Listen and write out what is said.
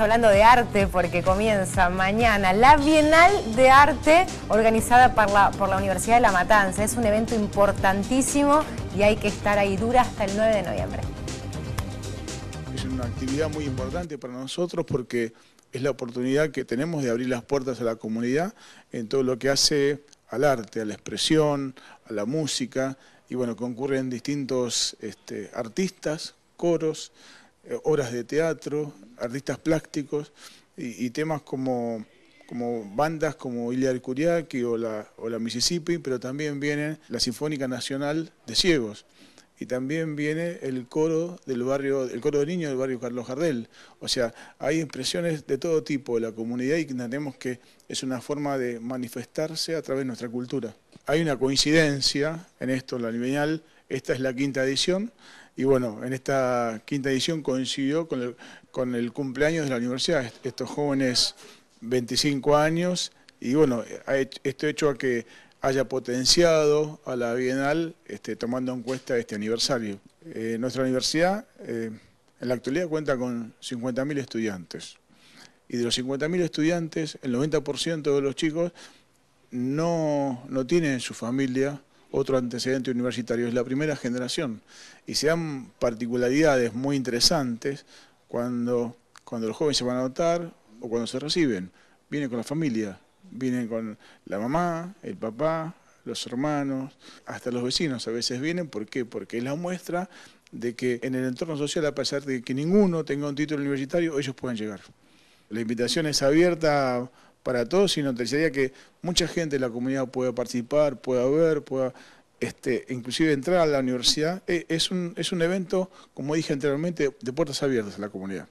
hablando de arte porque comienza mañana la Bienal de Arte organizada por la, por la Universidad de La Matanza. Es un evento importantísimo y hay que estar ahí dura hasta el 9 de noviembre. Es una actividad muy importante para nosotros porque es la oportunidad que tenemos de abrir las puertas a la comunidad en todo lo que hace al arte, a la expresión, a la música. Y bueno, concurren distintos este, artistas, coros, horas eh, de teatro, artistas plásticos y, temas como, como, bandas como Ilya Curiaqui o la, o la Mississippi, pero también viene la Sinfónica Nacional de Ciegos y también viene el coro del barrio, el coro de niños del barrio Carlos Jardel. O sea, hay expresiones de todo tipo de la comunidad y entendemos que es una forma de manifestarse a través de nuestra cultura. Hay una coincidencia en esto, la lineal, esta es la quinta edición y bueno, en esta quinta edición coincidió con el, cumpleaños de la universidad. Estos jóvenes, 25 años, y bueno, esto ha hecho a que haya potenciado a la Bienal este, tomando en cuenta este aniversario. Eh, nuestra universidad eh, en la actualidad cuenta con 50.000 estudiantes y de los 50.000 estudiantes, el 90% de los chicos no, no tienen su familia otro antecedente universitario, es la primera generación. Y se dan particularidades muy interesantes cuando, cuando los jóvenes se van a anotar o cuando se reciben. Vienen con la familia, vienen con la mamá, el papá, los hermanos, hasta los vecinos a veces vienen. ¿Por qué? Porque es la muestra de que en el entorno social, a pesar de que ninguno tenga un título universitario, ellos pueden llegar. La invitación es abierta para todos, sino te que mucha gente de la comunidad pueda participar, pueda ver, pueda este, inclusive entrar a la universidad. Eh, es un, es un evento, como dije anteriormente, de puertas abiertas a la comunidad.